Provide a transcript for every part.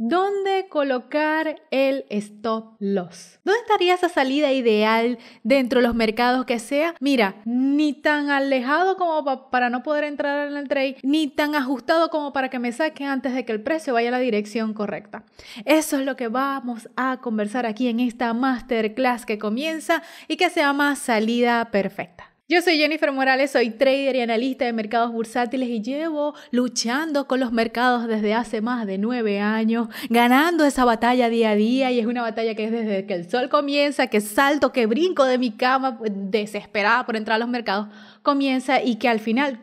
¿Dónde colocar el stop loss? ¿Dónde estaría esa salida ideal dentro de los mercados que sea? Mira, ni tan alejado como para no poder entrar en el trade, ni tan ajustado como para que me saque antes de que el precio vaya a la dirección correcta. Eso es lo que vamos a conversar aquí en esta masterclass que comienza y que se llama Salida Perfecta. Yo soy Jennifer Morales, soy trader y analista de mercados bursátiles y llevo luchando con los mercados desde hace más de nueve años, ganando esa batalla día a día y es una batalla que es desde que el sol comienza, que salto, que brinco de mi cama pues, desesperada por entrar a los mercados, comienza y que al final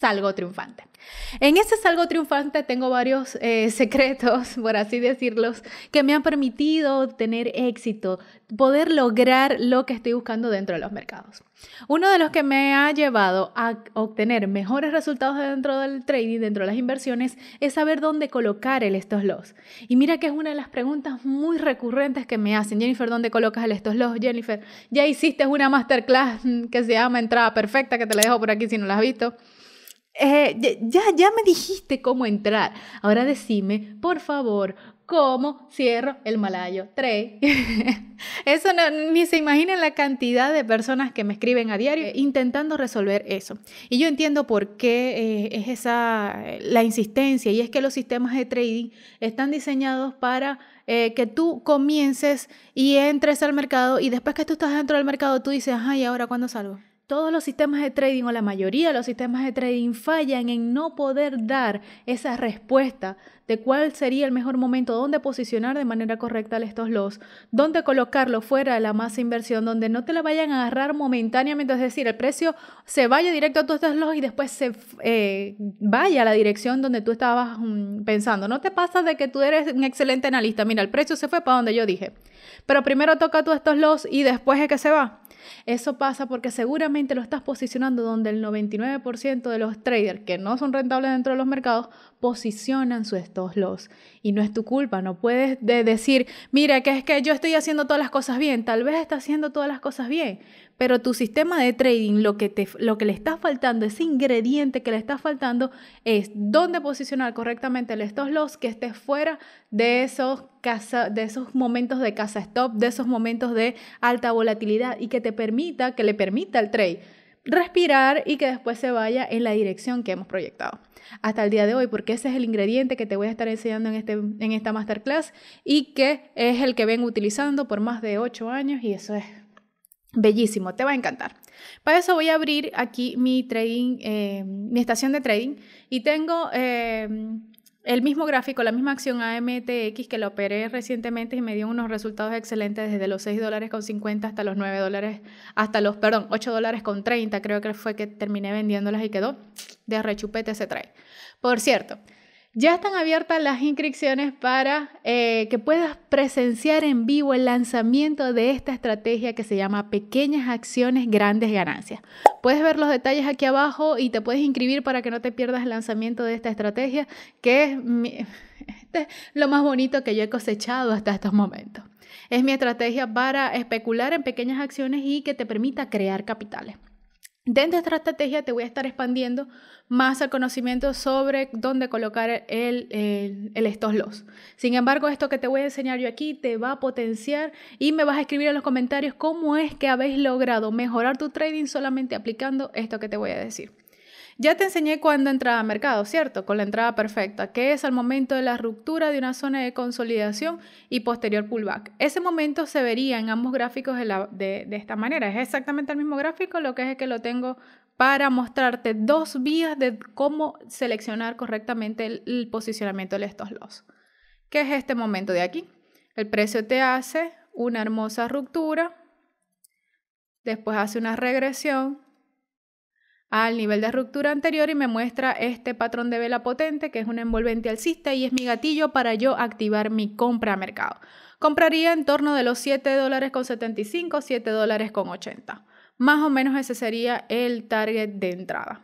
salgo triunfante. En ese Salgo Triunfante tengo varios eh, secretos, por así decirlos, que me han permitido tener éxito, poder lograr lo que estoy buscando dentro de los mercados. Uno de los que me ha llevado a obtener mejores resultados dentro del trading, dentro de las inversiones, es saber dónde colocar el Estos loss. Y mira que es una de las preguntas muy recurrentes que me hacen. Jennifer, ¿dónde colocas el Estos loss? Jennifer, ya hiciste una masterclass mm, que se llama Entrada Perfecta, que te la dejo por aquí si no la has visto eh, ya, ya me dijiste cómo entrar. Ahora decime, por favor, cómo cierro el Malayo Tres. eso ni se imaginan la cantidad de personas que me escriben a diario eh, intentando resolver eso. Y yo entiendo por qué eh, es esa eh, la insistencia y es que los sistemas de trading están diseñados para que tú comiences y entres al mercado y después que tú estás dentro del mercado tú dices, ay, ahora cuándo salgo? todos los sistemas de trading o la mayoría de los sistemas de trading fallan en no poder dar esa respuesta de cuál sería el mejor momento, dónde posicionar de manera correcta estos los, dónde colocarlo fuera de la masa inversión, donde no te la vayan a agarrar momentáneamente, es decir, el precio se vaya directo a todos estos los y después se eh, vaya a la dirección donde tú estabas mm, pensando. No te pasa de que tú eres un excelente analista, mira, el precio se fue para donde yo dije, pero primero toca todos estos los y después es que se va. Eso pasa porque seguramente lo estás posicionando donde el 99% de los traders que no son rentables dentro de los mercados posicionan su todos los... Y no es tu culpa, no puedes decir, mira, que es que yo estoy haciendo todas las cosas bien, tal vez está haciendo todas las cosas bien, pero tu sistema de trading, lo que, te, lo que le está faltando, ese ingrediente que le está faltando es dónde posicionar correctamente el stop loss que esté fuera de esos, de esos momentos de casa stop, de esos momentos de alta volatilidad y que te permita, que le permita el trade respirar y que después se vaya en la dirección que hemos proyectado hasta el día de hoy, porque ese es el ingrediente que te voy a estar enseñando en, este, en esta masterclass y que es el que vengo utilizando por más de 8 años y eso es bellísimo, te va a encantar. Para eso voy a abrir aquí mi trading, eh, mi estación de trading y tengo eh, el mismo gráfico, la misma acción AMTX que la operé recientemente y me dio unos resultados excelentes desde los 6 dólares con 50 hasta los 9 dólares, hasta los, perdón, 8 dólares con 30, creo que fue que terminé vendiéndolas y quedó de rechupete se trae. Por cierto, ya están abiertas las inscripciones para eh, que puedas presenciar en vivo el lanzamiento de esta estrategia que se llama Pequeñas Acciones, Grandes Ganancias. Puedes ver los detalles aquí abajo y te puedes inscribir para que no te pierdas el lanzamiento de esta estrategia, que este es, lo más bonito que yo he cosechado hasta estos momentos. Es mi estrategia para especular en pequeñas acciones y que te permita crear capitales. Dentro de esta estrategia te voy a estar expandiendo más el conocimiento sobre dónde colocar el, el, estos los. Sin embargo, esto que te voy a enseñar yo aquí te va a potenciar y me vas a escribir en los comentarios cómo es que habéis logrado mejorar tu trading solamente aplicando esto que te voy a decir. Ya te enseñé cuándo entraba a mercado, ¿cierto? Con la entrada perfecta, que es al momento de la ruptura de una zona de consolidación y posterior pullback. Ese momento se vería en ambos gráficos de, esta manera. Es exactamente el mismo gráfico, lo que es que lo tengo para mostrarte dos vías de cómo seleccionar correctamente el, posicionamiento de estos los, ¿Qué es este momento de aquí? El precio te hace una hermosa ruptura, después hace una regresión, al nivel de ruptura anterior y me muestra este patrón de vela potente que es un envolvente alcista y es mi gatillo para yo activar mi compra a mercado. Compraría en torno de los 7 dólares con 75, 7 dólares con 80. Más o menos ese sería el target de entrada.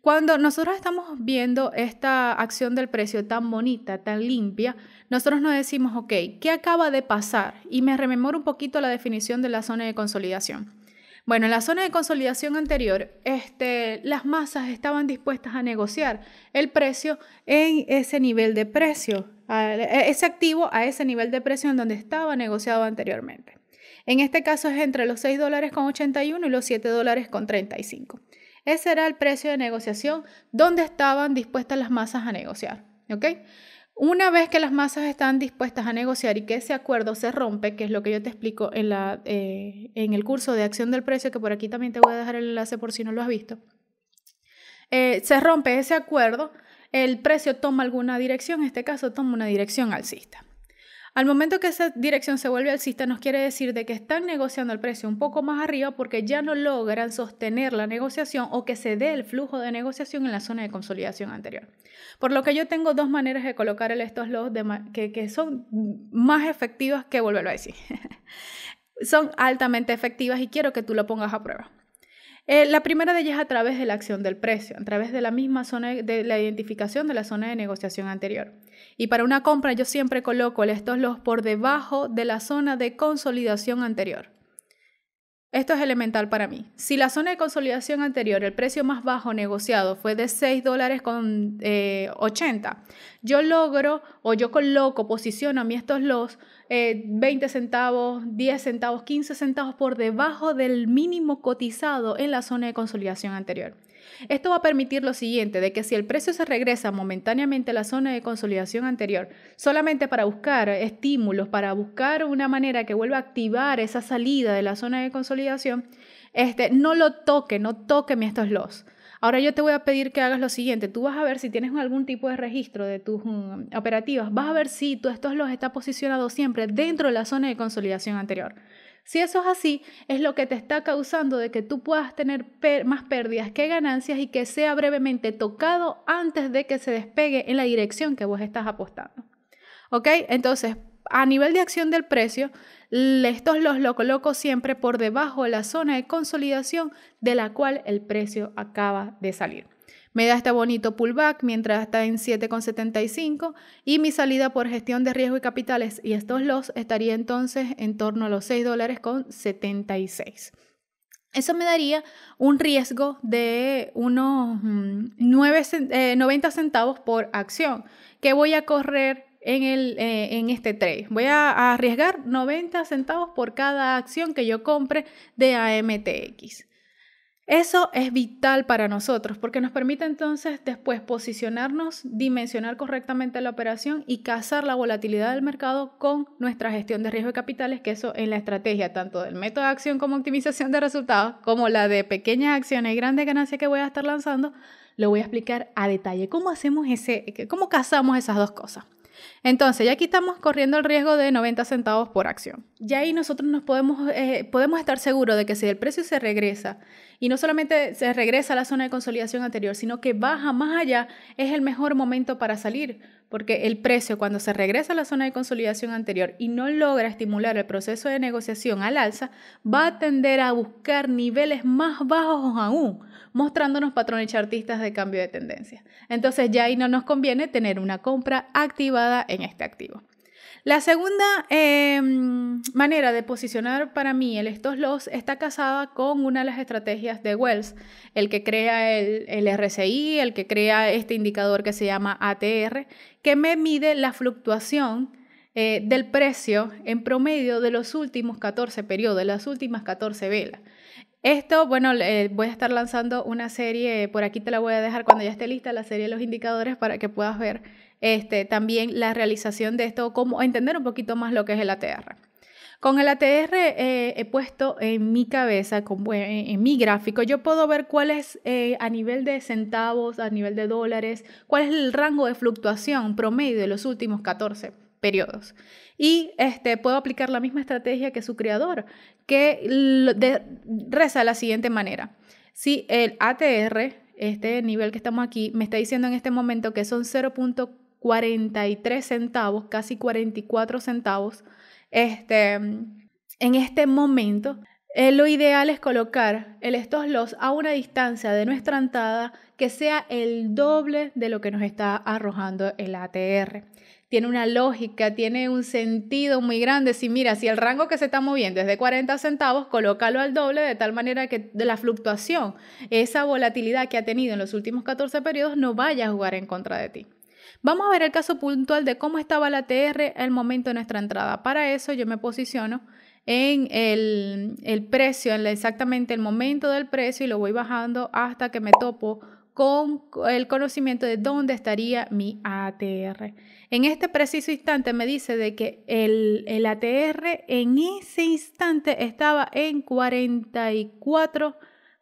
Cuando nosotros estamos viendo esta acción del precio tan bonita, tan limpia, nosotros nos decimos, ok, ¿qué acaba de pasar? Y me rememoro un poquito la definición de la zona de consolidación. Bueno, en la zona de consolidación anterior, este, las masas estaban dispuestas a negociar el precio en ese nivel de precio, e, ese activo a ese nivel de precio en donde estaba negociado anteriormente. En este caso es entre los 6 dólares con 81 y los 7 dólares con 35. Ese era el precio de negociación donde estaban dispuestas las masas a negociar. ¿ok?, una vez que las masas están dispuestas a negociar y que ese acuerdo se rompe, que es lo que yo te explico en, la, eh, en el curso de acción del precio, que por aquí también te voy a dejar el enlace por si no lo has visto, eh, se rompe ese acuerdo, el precio toma alguna dirección, en este caso toma una dirección alcista. Al momento que esa dirección se vuelve al alcista, nos quiere decir de que están negociando el precio un poco más arriba porque ya no logran sostener la negociación o que se dé el flujo de negociación en la zona de consolidación anterior. Por lo que yo tengo dos maneras de colocar estos los que, que son más efectivas que volverlo a decir. son altamente efectivas y quiero que tú lo pongas a prueba. Eh, la primera de ellas a través de la acción del precio, a través de la misma zona de la identificación de la zona de negociación anterior. Y para una compra yo siempre coloco estos los por debajo de la zona de consolidación anterior. Esto es elemental para mí. Si la zona de consolidación anterior, el precio más bajo negociado fue de 6 dólares con eh, yo logro o yo coloco, posiciono a mí estos los 20 eh, centavos, 10 centavos, 15 centavos por debajo del mínimo cotizado en la zona de consolidación anterior. Esto va a permitir lo siguiente, de que si el precio se regresa momentáneamente a la zona de consolidación anterior, solamente para buscar estímulos, para buscar una manera que vuelva a activar esa salida de la zona de consolidación, este, no lo toque, no toque estos los. Ahora yo te voy a pedir que hagas lo siguiente. Tú vas a ver si tienes algún tipo de registro de tus mm, operativas. Vas a ver si tú estos los está posicionado siempre dentro de la zona de consolidación anterior. Si eso es así, es lo que te está causando de que tú puedas tener más pérdidas que ganancias y que sea brevemente tocado antes de que se despegue en la dirección que vos estás apostando. ¿Ok? Entonces, a nivel de acción del precio, estos los lo coloco siempre por debajo de la zona de consolidación de la cual el precio acaba de salir. Me da este bonito pullback mientras está en 7,75 y mi salida por gestión de riesgo y capitales y estos los estaría entonces en torno a los 6 dólares con 76. Eso me daría un riesgo de unos 90 mm, eh, centavos por acción que voy a correr eh, en, este trade. Voy a, arriesgar 90 centavos por cada acción que yo compre de AMTX. Eso es vital para nosotros porque nos permite entonces después posicionarnos, dimensionar correctamente la operación y cazar la volatilidad del mercado con nuestra gestión de riesgo de capitales, que eso en la estrategia tanto del método de acción como optimización de resultados, como la de pequeñas acciones y grandes ganancias que voy a estar lanzando, lo voy a explicar a detalle cómo hacemos ese cómo cazamos esas dos cosas. Entonces, ya aquí estamos corriendo el riesgo de 90 centavos por acción. Ya ahí nosotros nos podemos, eh, podemos estar seguros de que si el precio se regresa, y no solamente se regresa a la zona de consolidación anterior, sino que baja más allá, es el mejor momento para salir, porque el precio cuando se regresa a la zona de consolidación anterior y no logra estimular el proceso de negociación al alza, va a tender a buscar niveles más bajos aún mostrándonos patrones chartistas de cambio de tendencia. Entonces ya ahí no nos conviene tener una compra activada en este activo. La segunda em, manera de posicionar para mí el stop loss está casada con una de las estrategias de Wells, el que crea el, el, RSI, el que crea este indicador que se llama ATR, que me mide la fluctuación eh, del precio en promedio de los últimos 14 periodos, las últimas 14 velas. Esto, bueno, eh, voy a estar lanzando una serie, por aquí te la voy a dejar cuando ya esté lista, la serie de Los Indicadores para que puedas ver este, también la realización de esto, cómo entender un poquito más lo que es el ATR. Con el ATR eh, he puesto en mi cabeza, en, mi gráfico, yo puedo ver cuál es eh, a nivel de centavos, a nivel de dólares, cuál es el rango de fluctuación promedio de los últimos 14 periodos y este, puedo aplicar la misma estrategia que su creador, que reza de la siguiente manera. Si el ATR, este nivel que estamos aquí, me está diciendo en este momento que son 0.43 centavos, casi 44 centavos, este, en este momento, eh, lo ideal es colocar el stop loss a una distancia de nuestra entrada que sea el doble de lo que nos está arrojando el ATR tiene una lógica, tiene un sentido muy grande. Si mira, si el rango que se está moviendo es de 40 centavos, colócalo al doble de tal manera que de la fluctuación, esa volatilidad que ha tenido en los últimos 14 periodos, no vaya a jugar en contra de ti. Vamos a ver el caso puntual de cómo estaba la TR al momento de nuestra entrada. Para eso yo me posiciono en el, precio, en exactamente el momento del precio y lo voy bajando hasta que me topo con el conocimiento de dónde estaría mi ATR. En este preciso instante me dice de que el, el ATR en ese instante estaba en 44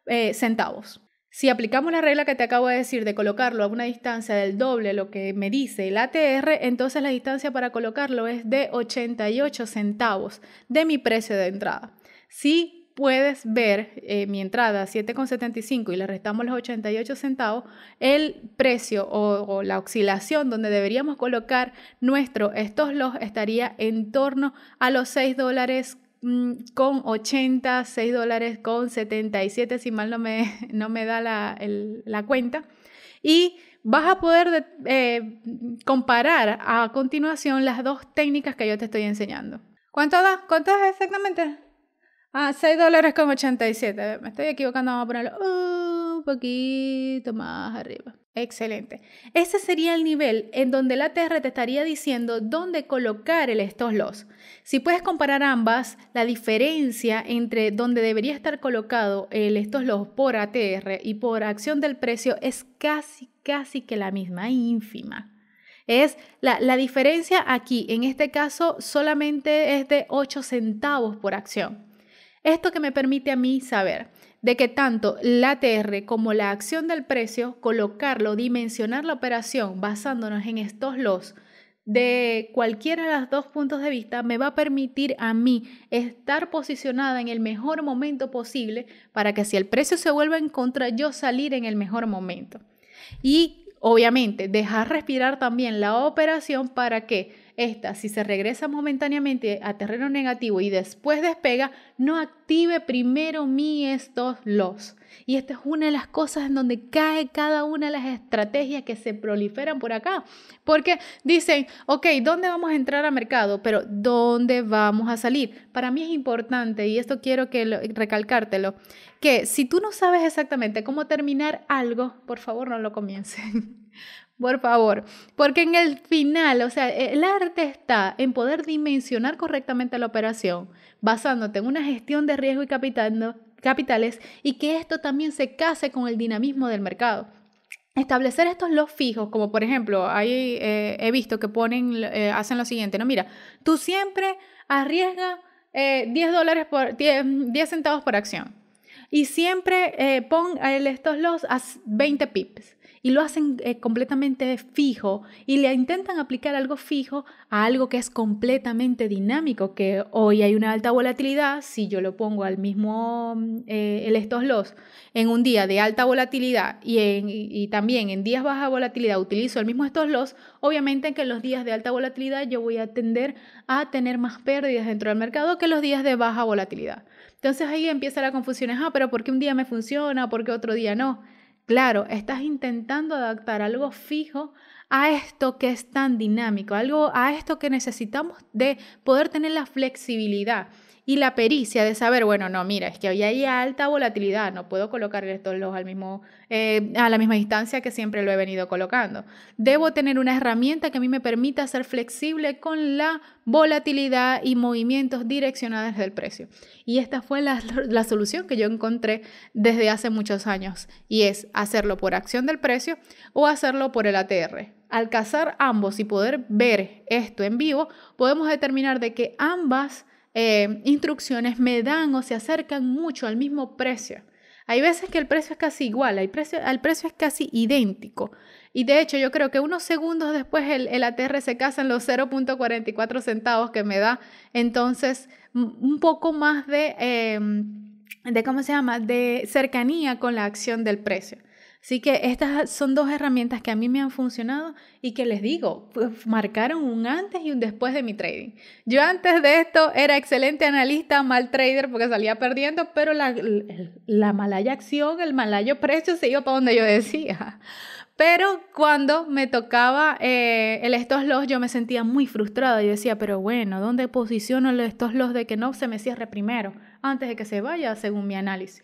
eh, centavos. Si aplicamos la regla que te acabo de decir de colocarlo a una distancia del doble lo que me dice el ATR, entonces la distancia para colocarlo es de 88 centavos de mi precio de entrada. Si puedes ver eh, mi entrada 7,75 y le restamos los 88 centavos, el precio o, la oscilación donde deberíamos colocar nuestro estos los estaría en torno a los 6 mm, dólares con 80, 6 dólares con 77, si mal no me, no me da la, cuenta. Y vas a poder eh, comparar a continuación las dos técnicas que yo te estoy enseñando. ¿Cuánto da? ¿Cuánto es exactamente? Ah, 6 dólares con 87. Me estoy equivocando, vamos a ponerlo un poquito más arriba. Excelente. Ese sería el nivel en donde la ATR te estaría diciendo dónde colocar el estos loss. Si puedes comparar ambas, la diferencia entre donde debería estar colocado el estos loss por ATR y por acción del precio es casi, casi que la misma, ínfima. Es la, la diferencia aquí, en este caso, solamente es de 8 centavos por acción. Esto que me permite a mí saber de que tanto la TR como la acción del precio, colocarlo, dimensionar la operación basándonos en estos los de cualquiera de los dos puntos de vista, me va a permitir a mí estar posicionada en el mejor momento posible para que si el precio se vuelva en contra, yo salir en el mejor momento. Y obviamente dejar respirar también la operación para que esta, si se regresa momentáneamente a terreno negativo y después despega, no active primero mi estos los. Y esta es una de las cosas en donde cae cada una de las estrategias que se proliferan por acá. Porque dicen, ok, ¿dónde vamos a entrar a mercado? Pero ¿dónde vamos a salir? Para mí es importante, y esto quiero que lo, recalcártelo, que si tú no sabes exactamente cómo terminar algo, por favor no lo comiencen. Por favor, porque en el final, o sea, e, el arte está en poder dimensionar correctamente la operación, basándote en una gestión de riesgo y capitales y que esto también se case con el dinamismo del mercado. Establecer estos los fijos, como por ejemplo, ahí eh, he visto que ponen, eh, hacen lo siguiente, no, mira, tú siempre arriesgas eh, dólares por 10 centavos por acción y siempre eh, pon el estos los a 20 pips y lo hacen eh, completamente fijo y le intentan aplicar algo fijo a algo que es completamente dinámico, que hoy hay una alta volatilidad, si yo lo pongo al mismo, mm, eh, el estos los, en un día de alta volatilidad y, también en días baja volatilidad utilizo el mismo estos los, obviamente que en los días de alta volatilidad yo voy a tender a tener más pérdidas dentro del mercado que los días de baja volatilidad. Entonces ahí empieza la confusión, ah, pero ¿por qué un día me funciona? ¿Por qué otro día no? Claro, estás intentando adaptar algo fijo a esto que es tan dinámico, algo a esto que necesitamos de poder tener la flexibilidad y la pericia de saber, bueno, no, mira, es que hoy hay alta volatilidad, no puedo colocar estos los al mismo, eh, a la misma distancia que siempre lo he venido colocando. Debo tener una herramienta que a mí me permita ser flexible con la volatilidad y movimientos direccionados del precio. Y esta fue la, la solución que yo encontré desde hace muchos años y es hacerlo por acción del precio o hacerlo por el ATR. Al cazar ambos y poder ver esto en vivo, podemos determinar de que ambas eh, instrucciones me dan o se acercan mucho al mismo precio. Hay veces que el precio es casi igual, el precio, precio es casi idéntico. Y de hecho yo creo que unos segundos después el, ATR se casa en los 0.44 centavos que me da entonces un poco más de, em, de, ¿cómo se llama?, de cercanía con la acción del precio. Así que estas son dos herramientas que a mí me han funcionado y que les digo, marcaron un antes y un después de mi trading. Yo antes de esto era excelente analista, mal trader porque salía perdiendo, pero la, malaya acción, el malayo precio se iba para donde yo decía. Pero cuando me tocaba eh, el estos los, yo me sentía muy frustrada. y decía, pero bueno, ¿dónde posiciono el estos los de que no se me cierre primero? Antes de que se vaya, según mi análisis.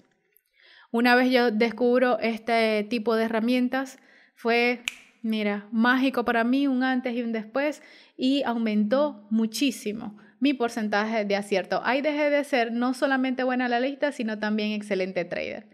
Una vez yo descubro este tipo de herramientas, fue, mira, mágico para mí, un antes y un después, y aumentó muchísimo mi porcentaje de acierto. Ahí dejé de ser no solamente buena la lista, sino también excelente trader.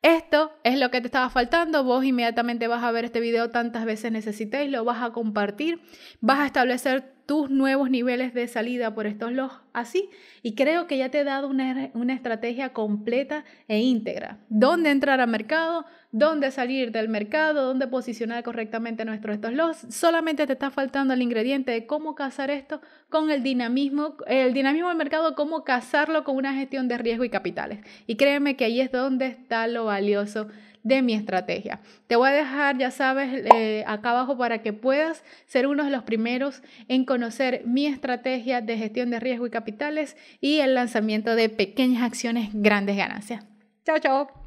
Esto es lo que te estaba faltando. Vos inmediatamente vas a ver este video tantas veces necesitéis, lo vas a compartir, vas a establecer tus nuevos niveles de salida por estos los así. Y creo que ya te he dado una, estrategia completa e íntegra. Dónde entrar al mercado, dónde salir del mercado, dónde posicionar correctamente nuestros estos los Solamente te está faltando el ingrediente de cómo casar esto con el dinamismo, el dinamismo del mercado, cómo casarlo con una gestión de riesgo y capitales. Y créeme que ahí es donde está lo valioso de mi estrategia. Te voy a dejar, ya sabes, eh, acá abajo para que puedas ser uno de los primeros en conocer mi estrategia de gestión de riesgo y capitales y el lanzamiento de pequeñas acciones, grandes ganancias. Chao, chao.